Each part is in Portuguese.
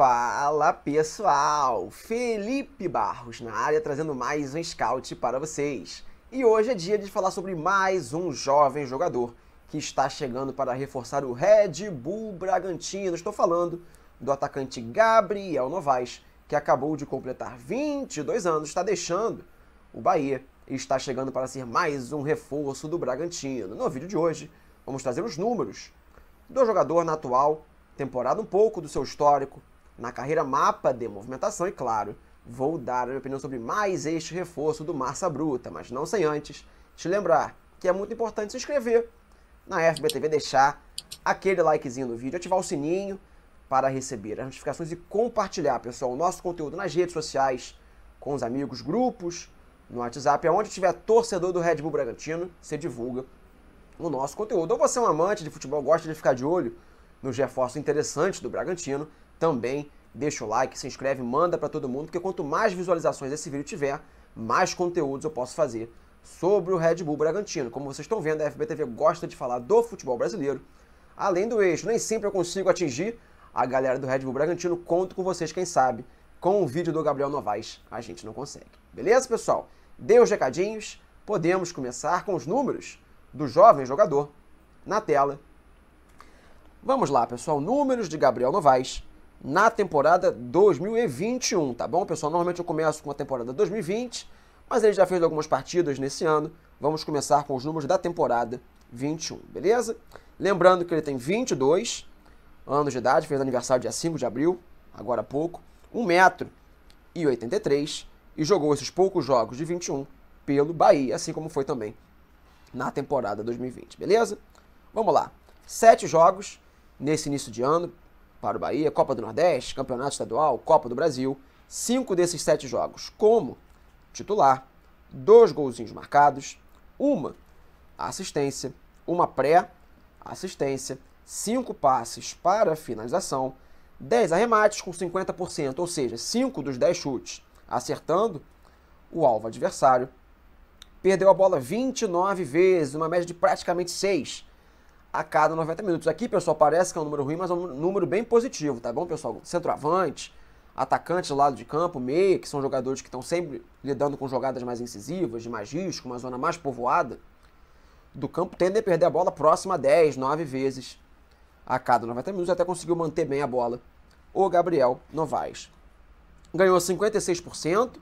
Fala pessoal, Felipe Barros na área trazendo mais um scout para vocês. E hoje é dia de falar sobre mais um jovem jogador que está chegando para reforçar o Red Bull Bragantino. Estou falando do atacante Gabriel Novaes, que acabou de completar 22 anos, está deixando o Bahia e está chegando para ser mais um reforço do Bragantino. No vídeo de hoje, vamos trazer os números do jogador na atual temporada, um pouco do seu histórico, na carreira mapa de movimentação e, claro, vou dar a minha opinião sobre mais este reforço do Massa Bruta, mas não sem antes te lembrar que é muito importante se inscrever na FBTV, deixar aquele likezinho no vídeo, ativar o sininho para receber as notificações e compartilhar, pessoal, o nosso conteúdo nas redes sociais, com os amigos, grupos, no WhatsApp, aonde tiver torcedor do Red Bull Bragantino, você divulga o nosso conteúdo. Ou você é um amante de futebol, gosta de ficar de olho nos reforços interessantes do Bragantino, também deixa o like, se inscreve, manda para todo mundo, porque quanto mais visualizações esse vídeo tiver, mais conteúdos eu posso fazer sobre o Red Bull Bragantino. Como vocês estão vendo, a FBTV gosta de falar do futebol brasileiro. Além do eixo, nem sempre eu consigo atingir a galera do Red Bull Bragantino. Conto com vocês, quem sabe, com o vídeo do Gabriel Novaes, a gente não consegue. Beleza, pessoal? Deu os recadinhos, podemos começar com os números do jovem jogador na tela. Vamos lá, pessoal. Números de Gabriel Novaes na temporada 2021, tá bom, pessoal? Normalmente eu começo com a temporada 2020, mas ele já fez algumas partidas nesse ano. Vamos começar com os números da temporada 21, beleza? Lembrando que ele tem 22 anos de idade, fez aniversário dia 5 de abril, agora há pouco, 1 metro e 83 e jogou esses poucos jogos de 21 pelo Bahia, assim como foi também na temporada 2020, beleza? Vamos lá. Sete jogos nesse início de ano para o Bahia, Copa do Nordeste, Campeonato Estadual, Copa do Brasil, cinco desses sete jogos como titular, dois golzinhos marcados, uma assistência, uma pré-assistência, cinco passes para finalização, 10 arremates com 50%, ou seja, 5 dos 10 chutes acertando o alvo adversário. Perdeu a bola 29 vezes, uma média de praticamente 6 a cada 90 minutos. Aqui, pessoal, parece que é um número ruim, mas é um número bem positivo, tá bom, pessoal? Centroavante, atacante lado de campo, meia, que são jogadores que estão sempre lidando com jogadas mais incisivas, de mais risco, uma zona mais povoada do campo, tendem a perder a bola próxima a 10, 9 vezes a cada 90 minutos, até conseguiu manter bem a bola o Gabriel Novaes. Ganhou 56%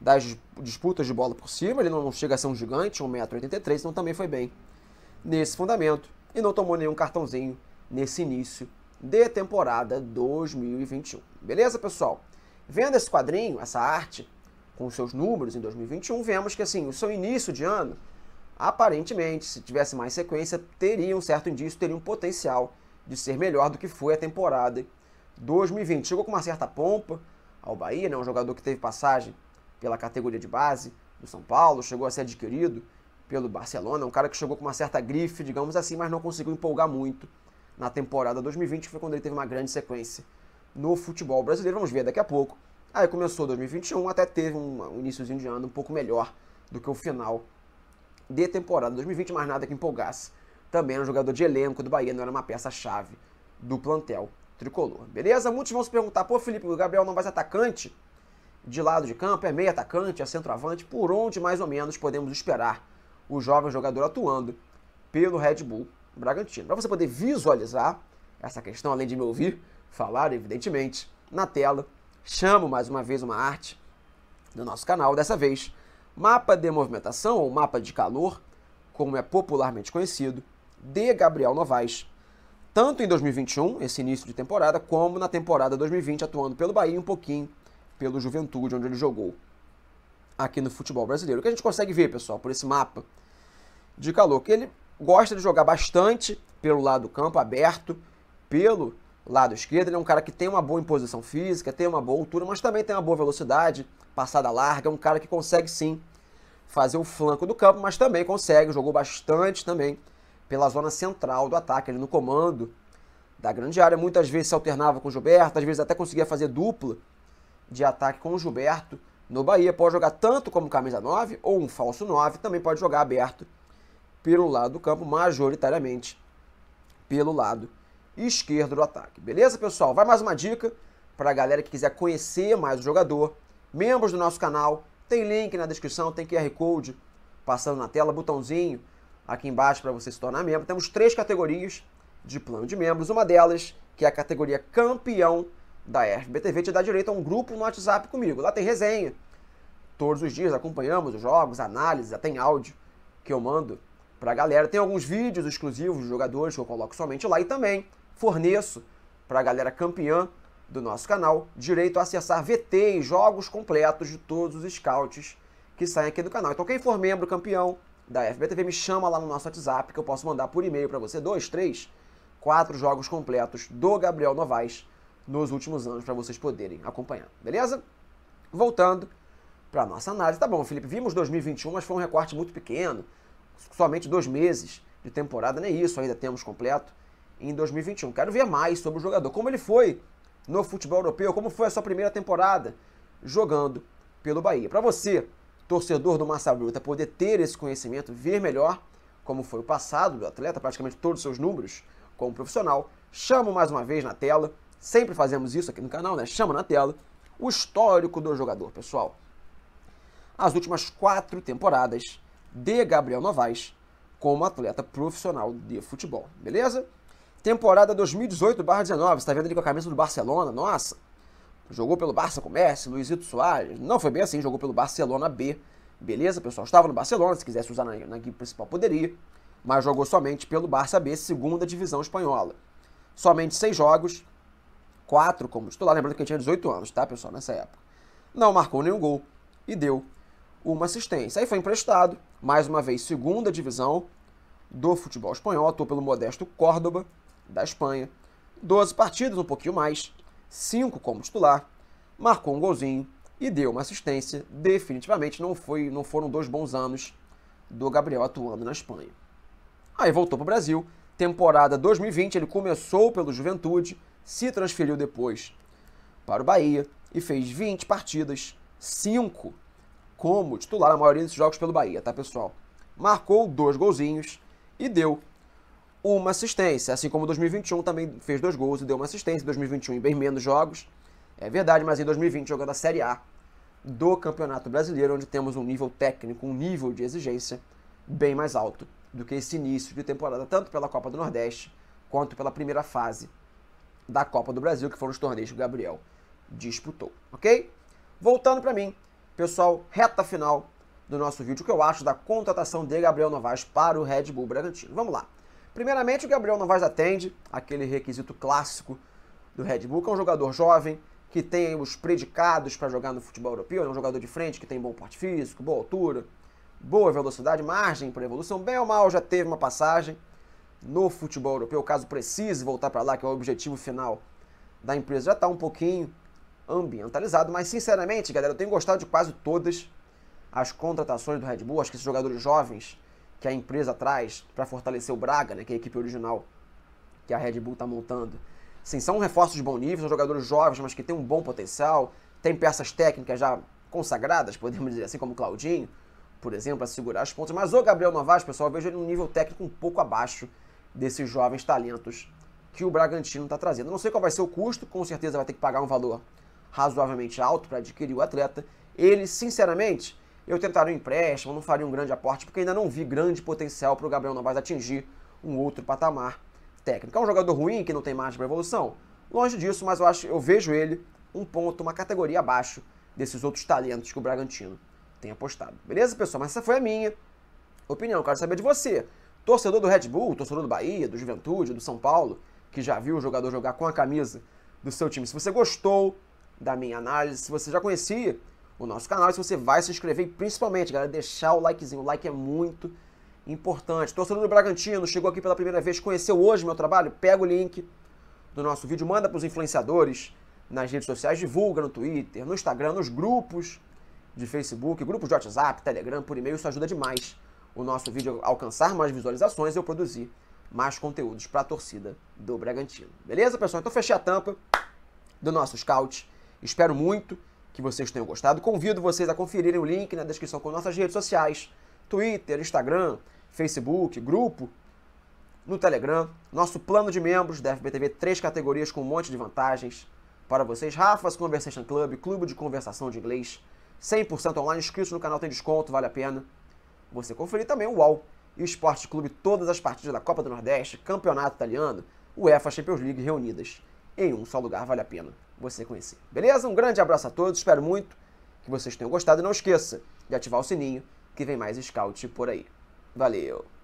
das disputas de bola por cima, ele não chega a ser um gigante, 1,83m, então também foi bem nesse fundamento e não tomou nenhum cartãozinho nesse início de temporada 2021. Beleza, pessoal? Vendo esse quadrinho, essa arte, com seus números em 2021, vemos que assim, o seu início de ano, aparentemente, se tivesse mais sequência, teria um certo indício, teria um potencial de ser melhor do que foi a temporada 2020. Chegou com uma certa pompa ao Bahia, né? um jogador que teve passagem pela categoria de base do São Paulo, chegou a ser adquirido pelo Barcelona, um cara que chegou com uma certa grife, digamos assim, mas não conseguiu empolgar muito na temporada 2020, que foi quando ele teve uma grande sequência no futebol brasileiro. Vamos ver daqui a pouco. Aí começou 2021, até teve um iníciozinho de ano um pouco melhor do que o final de temporada 2020, mas nada que empolgasse. Também era um jogador de elenco do Bahia, não era uma peça-chave do plantel tricolor. Beleza? Muitos vão se perguntar, pô, Felipe, o Gabriel não vai ser atacante? De lado de campo, é meio atacante, é centroavante, por onde mais ou menos podemos esperar o jovem jogador atuando pelo Red Bull Bragantino. Para você poder visualizar essa questão, além de me ouvir falar, evidentemente, na tela, chamo mais uma vez uma arte do nosso canal, dessa vez, mapa de movimentação ou mapa de calor, como é popularmente conhecido, de Gabriel Novaes, tanto em 2021, esse início de temporada, como na temporada 2020, atuando pelo Bahia um pouquinho pelo Juventude, onde ele jogou aqui no futebol brasileiro. O que a gente consegue ver, pessoal, por esse mapa de calor, que ele gosta de jogar bastante pelo lado do campo, aberto, pelo lado esquerdo. Ele é um cara que tem uma boa imposição física, tem uma boa altura, mas também tem uma boa velocidade, passada larga. É um cara que consegue sim fazer o flanco do campo, mas também consegue, jogou bastante também pela zona central do ataque, ali no comando da grande área. Muitas vezes se alternava com o Gilberto, às vezes até conseguia fazer dupla de ataque com o Gilberto no Bahia. Pode jogar tanto como camisa 9 ou um falso 9, também pode jogar aberto pelo lado do campo, majoritariamente pelo lado esquerdo do ataque. Beleza, pessoal? Vai mais uma dica para a galera que quiser conhecer mais o jogador. Membros do nosso canal, tem link na descrição, tem QR Code passando na tela, botãozinho aqui embaixo para você se tornar membro. Temos três categorias de plano de membros, uma delas que é a categoria campeão da FBTV te dá direito a um grupo no WhatsApp comigo. Lá tem resenha. Todos os dias acompanhamos os jogos, análises, até tem áudio que eu mando pra galera. Tem alguns vídeos exclusivos de jogadores que eu coloco somente lá e também forneço pra galera campeã do nosso canal direito a acessar VT e jogos completos de todos os scouts que saem aqui do canal. Então quem for membro campeão da FBTV me chama lá no nosso WhatsApp que eu posso mandar por e-mail para você dois, três, quatro jogos completos do Gabriel Novaes nos últimos anos para vocês poderem acompanhar, beleza? Voltando para a nossa análise. Tá bom, Felipe, vimos 2021, mas foi um recorte muito pequeno, somente dois meses de temporada, nem é isso ainda temos completo em 2021. Quero ver mais sobre o jogador, como ele foi no futebol europeu, como foi a sua primeira temporada jogando pelo Bahia. Para você, torcedor do Massa Bruta, poder ter esse conhecimento, ver melhor como foi o passado do atleta, praticamente todos os seus números como profissional, chamo mais uma vez na tela sempre fazemos isso aqui no canal, né? Chama na tela o histórico do jogador, pessoal. As últimas quatro temporadas de Gabriel Novaes como atleta profissional de futebol, beleza? Temporada 2018-19, está vendo ele com a camisa do Barcelona, nossa. Jogou pelo Barça Comércio, Luizito Soares, não foi bem assim, jogou pelo Barcelona B, beleza, pessoal? Estava no Barcelona, se quisesse usar na, na equipe principal poderia, mas jogou somente pelo Barça B, segunda divisão espanhola. Somente seis jogos, 4 como titular, lembrando que ele tinha 18 anos, tá, pessoal, nessa época. Não marcou nenhum gol e deu uma assistência. Aí foi emprestado, mais uma vez, segunda divisão do futebol espanhol, atuou pelo modesto Córdoba, da Espanha. 12 partidas, um pouquinho mais, 5 como titular, marcou um golzinho e deu uma assistência. Definitivamente não, foi, não foram dois bons anos do Gabriel atuando na Espanha. Aí voltou para o Brasil, temporada 2020, ele começou pelo Juventude, se transferiu depois para o Bahia e fez 20 partidas, 5 como titular na maioria desses jogos pelo Bahia, tá pessoal? Marcou dois golzinhos e deu uma assistência, assim como 2021 também fez dois gols e deu uma assistência, 2021 em bem menos jogos, é verdade, mas em 2020 jogando a Série A do Campeonato Brasileiro, onde temos um nível técnico, um nível de exigência bem mais alto do que esse início de temporada, tanto pela Copa do Nordeste quanto pela primeira fase da Copa do Brasil, que foram os torneios que o Gabriel disputou, ok? Voltando para mim, pessoal, reta final do nosso vídeo, o que eu acho da contratação de Gabriel Novaes para o Red Bull Bragantino. Vamos lá. Primeiramente, o Gabriel Novaes atende aquele requisito clássico do Red Bull, que é um jogador jovem, que tem os predicados para jogar no futebol europeu, é um jogador de frente que tem bom porte físico, boa altura, boa velocidade, margem para evolução, bem ou mal já teve uma passagem no futebol europeu, caso precise voltar para lá, que é o objetivo final da empresa, já está um pouquinho ambientalizado. Mas, sinceramente, galera, eu tenho gostado de quase todas as contratações do Red Bull. Acho que esses jogadores jovens que a empresa traz para fortalecer o Braga, né, que é a equipe original que a Red Bull está montando, sim, são reforços de bom nível, são jogadores jovens, mas que têm um bom potencial, tem peças técnicas já consagradas, podemos dizer assim, como Claudinho, por exemplo, para segurar as pontas. Mas o Gabriel Novaes, pessoal, eu vejo ele num nível técnico um pouco abaixo desses jovens talentos que o Bragantino está trazendo. Não sei qual vai ser o custo, com certeza vai ter que pagar um valor razoavelmente alto para adquirir o atleta. Ele, sinceramente, eu tentaria um empréstimo, não faria um grande aporte, porque ainda não vi grande potencial para o Gabriel Novaes atingir um outro patamar técnico. É um jogador ruim que não tem margem para evolução? Longe disso, mas eu acho, eu vejo ele um ponto, uma categoria abaixo desses outros talentos que o Bragantino tem apostado. Beleza, pessoal? Mas essa foi a minha opinião. Quero saber de você. Torcedor do Red Bull, torcedor do Bahia, do Juventude, do São Paulo, que já viu o jogador jogar com a camisa do seu time. Se você gostou da minha análise, se você já conhecia o nosso canal, se você vai se inscrever e principalmente, galera, deixar o likezinho. O like é muito importante. Torcedor do Bragantino, chegou aqui pela primeira vez, conheceu hoje meu trabalho, pega o link do nosso vídeo, manda para os influenciadores nas redes sociais, divulga no Twitter, no Instagram, nos grupos de Facebook, grupos de WhatsApp, Telegram, por e-mail, isso ajuda demais o nosso vídeo alcançar mais visualizações e eu produzir mais conteúdos para a torcida do Bragantino. Beleza, pessoal? Então fechei a tampa do nosso scout. Espero muito que vocês tenham gostado. Convido vocês a conferirem o link na descrição com nossas redes sociais: Twitter, Instagram, Facebook, grupo no Telegram. Nosso plano de membros da FBTV, três categorias com um monte de vantagens para vocês. Rafa's Conversation Club, clube de conversação de inglês, 100% online, inscritos no canal tem desconto, vale a pena você conferir também o UOL e o Esporte Clube todas as partidas da Copa do Nordeste, Campeonato Italiano, UEFA Champions League reunidas. Em um só lugar vale a pena você conhecer. Beleza? Um grande abraço a todos, espero muito que vocês tenham gostado e não esqueça de ativar o sininho que vem mais scout por aí. Valeu!